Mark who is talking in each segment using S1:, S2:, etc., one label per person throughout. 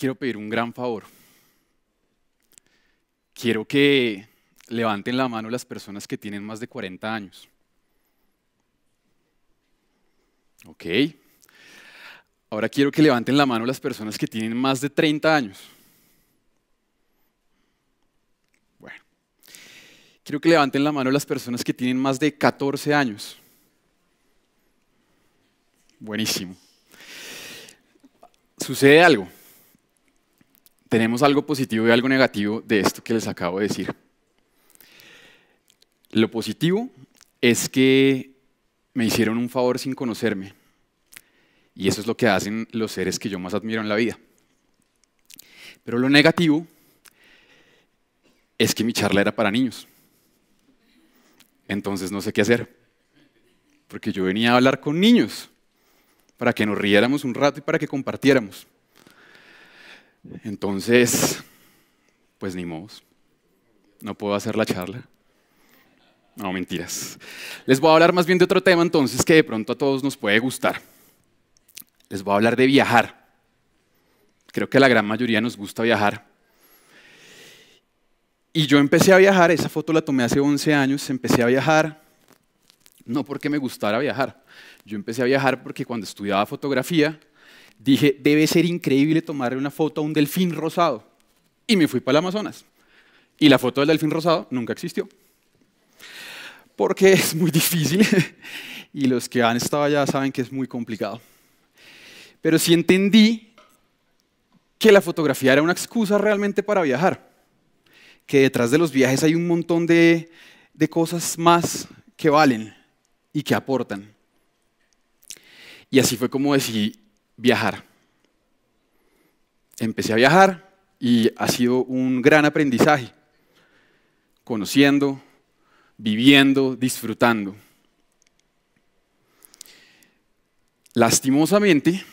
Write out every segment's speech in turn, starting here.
S1: quiero pedir un gran favor. Quiero que levanten la mano las personas que tienen más de 40 años. Ok. Ahora quiero que levanten la mano las personas que tienen más de 30 años. Bueno. Quiero que levanten la mano las personas que tienen más de 14 años. Buenísimo. Sucede algo tenemos algo positivo y algo negativo de esto que les acabo de decir. Lo positivo es que me hicieron un favor sin conocerme. Y eso es lo que hacen los seres que yo más admiro en la vida. Pero lo negativo es que mi charla era para niños. Entonces no sé qué hacer. Porque yo venía a hablar con niños para que nos riéramos un rato y para que compartiéramos. Entonces, pues ni modo. No puedo hacer la charla. No, mentiras. Les voy a hablar más bien de otro tema entonces que de pronto a todos nos puede gustar. Les voy a hablar de viajar. Creo que la gran mayoría nos gusta viajar. Y yo empecé a viajar, esa foto la tomé hace 11 años, empecé a viajar, no porque me gustara viajar, yo empecé a viajar porque cuando estudiaba fotografía Dije, debe ser increíble tomarle una foto a un delfín rosado. Y me fui para el Amazonas. Y la foto del delfín rosado nunca existió. Porque es muy difícil y los que han estado allá saben que es muy complicado. Pero sí entendí que la fotografía era una excusa realmente para viajar. Que detrás de los viajes hay un montón de, cosas más que valen y que aportan. Y así fue como decidí viajar. Empecé a viajar y ha sido un gran aprendizaje, conociendo, viviendo, disfrutando. Lastimosamente,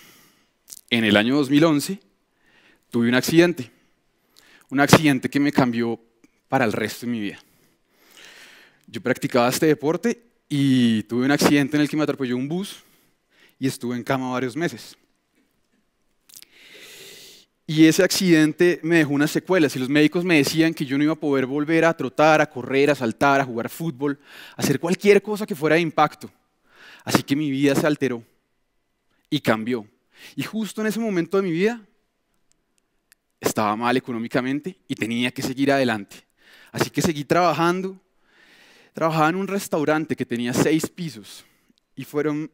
S1: en el año 2011 tuve un accidente, un accidente que me cambió para el resto de mi vida. Yo practicaba este deporte y tuve un accidente en el que me atropelló un bus y estuve en cama varios meses. Y ese accidente me dejó unas secuelas y los médicos me decían que yo no iba a poder volver a trotar, a correr, a saltar, a jugar fútbol, a hacer cualquier cosa que fuera de impacto. Así que mi vida se alteró y cambió. Y justo en ese momento de mi vida estaba mal económicamente y tenía que seguir adelante. Así que seguí trabajando. Trabajaba en un restaurante que tenía seis pisos y fueron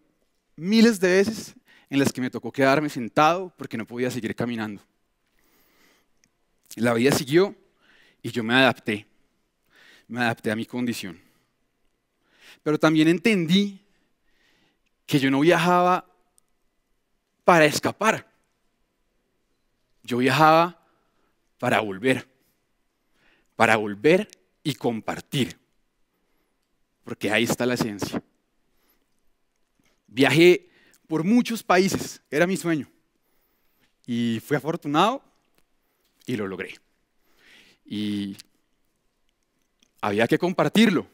S1: miles de veces en las que me tocó quedarme sentado porque no podía seguir caminando. La vida siguió y yo me adapté. Me adapté a mi condición. Pero también entendí que yo no viajaba para escapar. Yo viajaba para volver. Para volver y compartir. Porque ahí está la esencia. Viajé por muchos países, era mi sueño. Y fui afortunado y lo logré. Y había que compartirlo.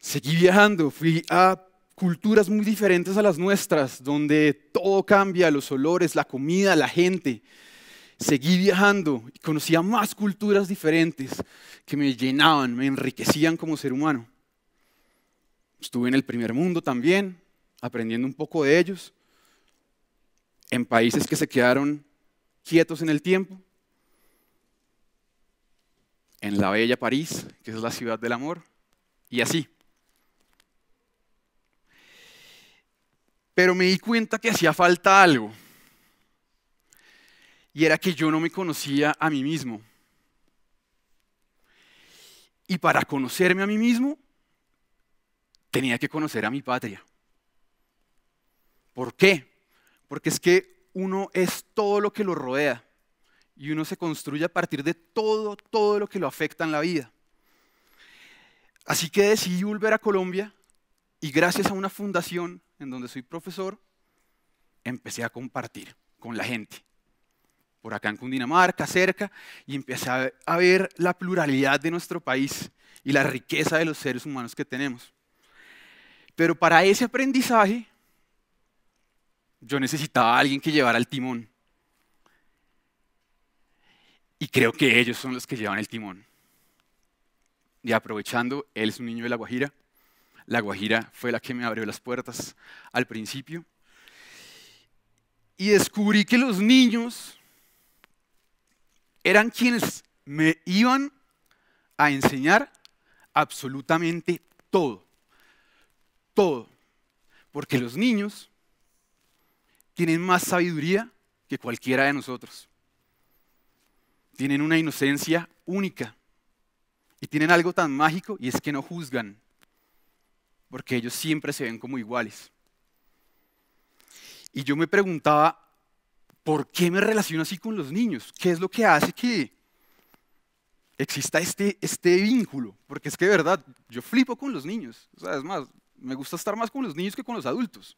S1: Seguí viajando, fui a culturas muy diferentes a las nuestras, donde todo cambia, los olores, la comida, la gente. Seguí viajando y conocía más culturas diferentes que me llenaban, me enriquecían como ser humano. Estuve en el primer mundo también, aprendiendo un poco de ellos, en países que se quedaron quietos en el tiempo. En la bella París, que es la ciudad del amor, y así. Pero me di cuenta que hacía falta algo. Y era que yo no me conocía a mí mismo. Y para conocerme a mí mismo, tenía que conocer a mi patria. ¿Por qué? Porque es que uno es todo lo que lo rodea y uno se construye a partir de todo, todo lo que lo afecta en la vida. Así que decidí volver a Colombia y gracias a una fundación en donde soy profesor, empecé a compartir con la gente. Por acá en Cundinamarca, cerca, y empecé a ver la pluralidad de nuestro país y la riqueza de los seres humanos que tenemos. Pero para ese aprendizaje yo necesitaba a alguien que llevara el timón. Y creo que ellos son los que llevan el timón. Y aprovechando, él es un niño de La Guajira. La Guajira fue la que me abrió las puertas al principio. Y descubrí que los niños eran quienes me iban a enseñar absolutamente todo. Todo. Porque los niños tienen más sabiduría que cualquiera de nosotros. Tienen una inocencia única. Y tienen algo tan mágico y es que no juzgan, porque ellos siempre se ven como iguales. Y yo me preguntaba, ¿por qué me relaciono así con los niños? ¿Qué es lo que hace que exista este, este vínculo? Porque es que de verdad, yo flipo con los niños. es más, me gusta estar más con los niños que con los adultos.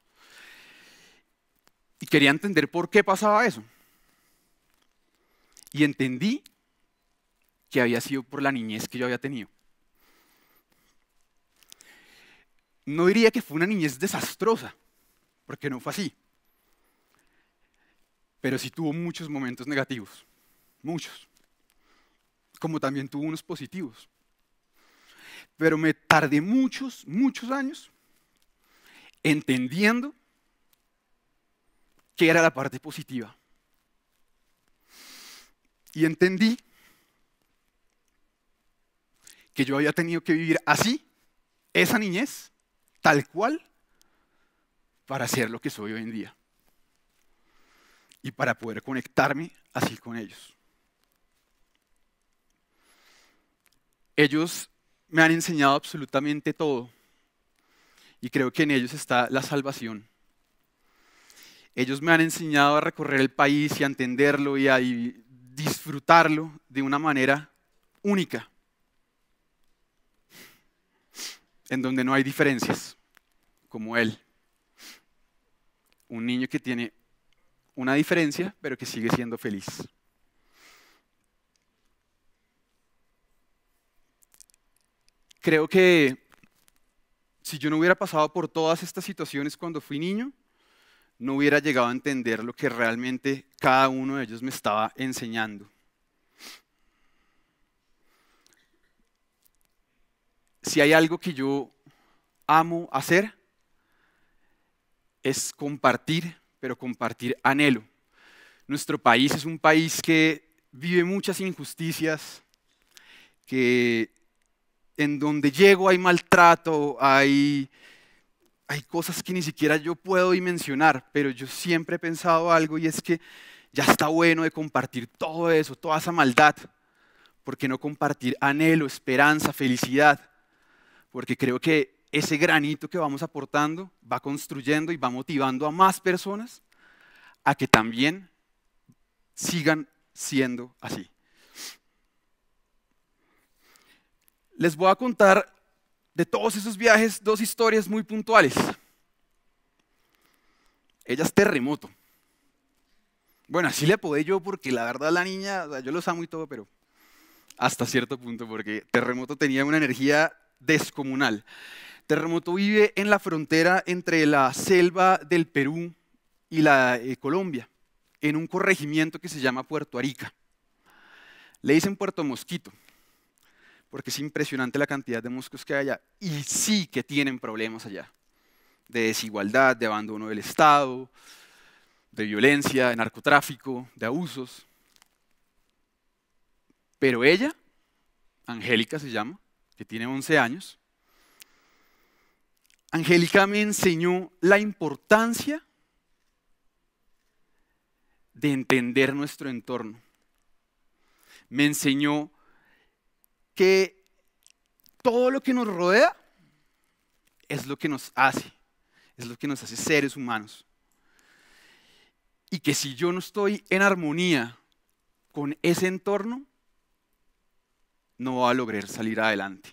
S1: Y quería entender por qué pasaba eso. Y entendí que había sido por la niñez que yo había tenido. No diría que fue una niñez desastrosa, porque no fue así. Pero sí tuvo muchos momentos negativos, muchos. Como también tuvo unos positivos. Pero me tardé muchos, muchos años entendiendo que era la parte positiva. Y entendí que yo había tenido que vivir así, esa niñez, tal cual, para ser lo que soy hoy en día. Y para poder conectarme así con ellos. Ellos me han enseñado absolutamente todo. Y creo que en ellos está la salvación. Ellos me han enseñado a recorrer el país y a entenderlo y a disfrutarlo de una manera única, en donde no hay diferencias, como él. Un niño que tiene una diferencia, pero que sigue siendo feliz. Creo que si yo no hubiera pasado por todas estas situaciones cuando fui niño, no hubiera llegado a entender lo que realmente cada uno de ellos me estaba enseñando. Si hay algo que yo amo hacer, es compartir, pero compartir anhelo. Nuestro país es un país que vive muchas injusticias, que en donde llego hay maltrato, hay hay cosas que ni siquiera yo puedo dimensionar, pero yo siempre he pensado algo y es que ya está bueno de compartir todo eso, toda esa maldad. ¿Por qué no compartir anhelo, esperanza, felicidad? Porque creo que ese granito que vamos aportando va construyendo y va motivando a más personas a que también sigan siendo así. Les voy a contar de todos esos viajes dos historias muy puntuales. Ella es terremoto. Bueno, así le apodé yo porque la verdad la niña, yo lo amo y todo, pero hasta cierto punto, porque Terremoto tenía una energía descomunal. Terremoto vive en la frontera entre la selva del Perú y la eh, Colombia, en un corregimiento que se llama Puerto Arica. Le dicen Puerto Mosquito porque es impresionante la cantidad de moscos que hay allá. Y sí que tienen problemas allá, de desigualdad, de abandono del Estado, de violencia, de narcotráfico, de abusos. Pero ella, Angélica se llama, que tiene 11 años, Angélica me enseñó la importancia de entender nuestro entorno. Me enseñó que todo lo que nos rodea es lo que nos hace, es lo que nos hace seres humanos. Y que si yo no estoy en armonía con ese entorno, no va a lograr salir adelante.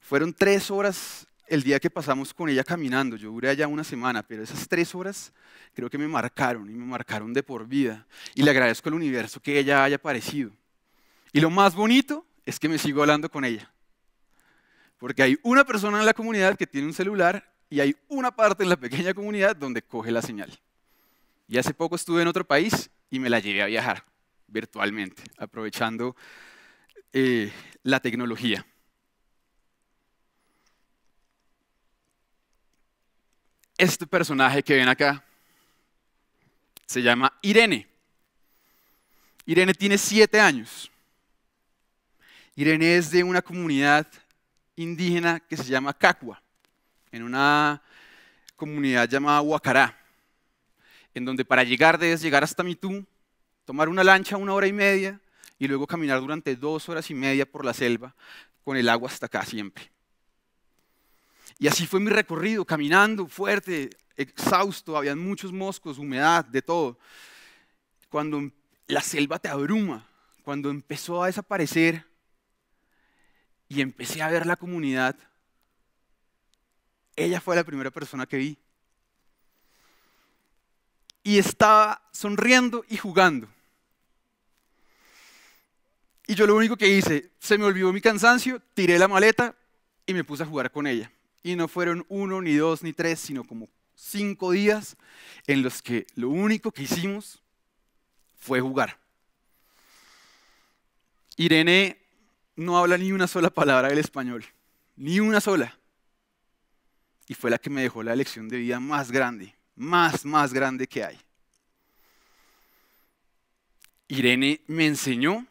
S1: Fueron tres horas el día que pasamos con ella caminando. Yo duré allá una semana, pero esas tres horas creo que me marcaron y me marcaron de por vida. Y le agradezco al universo que ella haya aparecido. Y lo más bonito es que me sigo hablando con ella. Porque hay una persona en la comunidad que tiene un celular y hay una parte en la pequeña comunidad donde coge la señal. Y hace poco estuve en otro país y me la llevé a viajar virtualmente, aprovechando eh, la tecnología. este personaje que ven acá se llama Irene. Irene tiene siete años. Irene es de una comunidad indígena que se llama Cacua, en una comunidad llamada Huacará, en donde para llegar debes llegar hasta Mitú, tomar una lancha una hora y media y luego caminar durante dos horas y media por la selva con el agua hasta acá siempre. Y así fue mi recorrido, caminando fuerte, exhausto, habían muchos moscos, humedad, de todo. Cuando em, la selva te abruma, cuando empezó a desaparecer y empecé a ver la comunidad, ella fue la primera persona que vi. Y estaba sonriendo y jugando. Y yo lo único que hice, se me olvidó mi cansancio, tiré la maleta y me puse a jugar con ella. Y no fueron uno, ni dos, ni tres, sino como cinco días en los que lo único que hicimos fue jugar. Irene no habla ni una sola palabra del español, ni una sola. Y fue la que me dejó la lección de vida más grande, más, más grande que hay. Irene me enseñó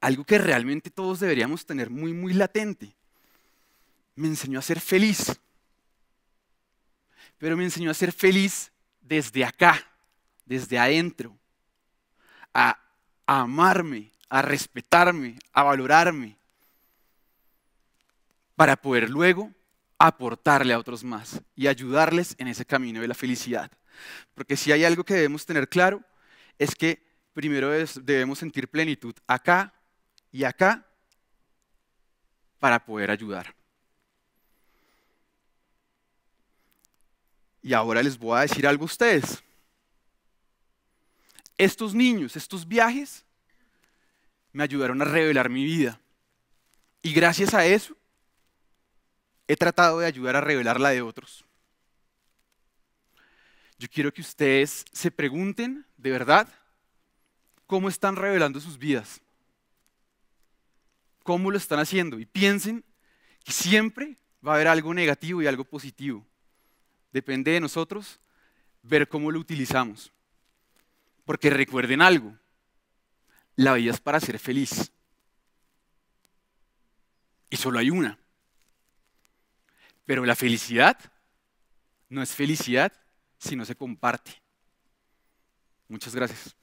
S1: algo que realmente todos deberíamos tener muy, muy latente me enseñó a ser feliz. Pero me enseñó a ser feliz desde acá, desde adentro, a, amarme, a respetarme, a valorarme, para poder luego aportarle a otros más y ayudarles en ese camino de la felicidad. Porque si hay algo que debemos tener claro, es que primero debemos sentir plenitud acá y acá para poder ayudar. Y ahora les voy a decir algo a ustedes. Estos niños, estos viajes, me ayudaron a revelar mi vida. Y gracias a eso, he tratado de ayudar a revelar la de otros. Yo quiero que ustedes se pregunten, de verdad, cómo están revelando sus vidas. Cómo lo están haciendo. Y piensen que siempre va a haber algo negativo y algo positivo. Depende de nosotros ver cómo lo utilizamos. Porque recuerden algo, la vida es para ser feliz. Y solo hay una. Pero la felicidad no es felicidad si no se comparte. Muchas gracias.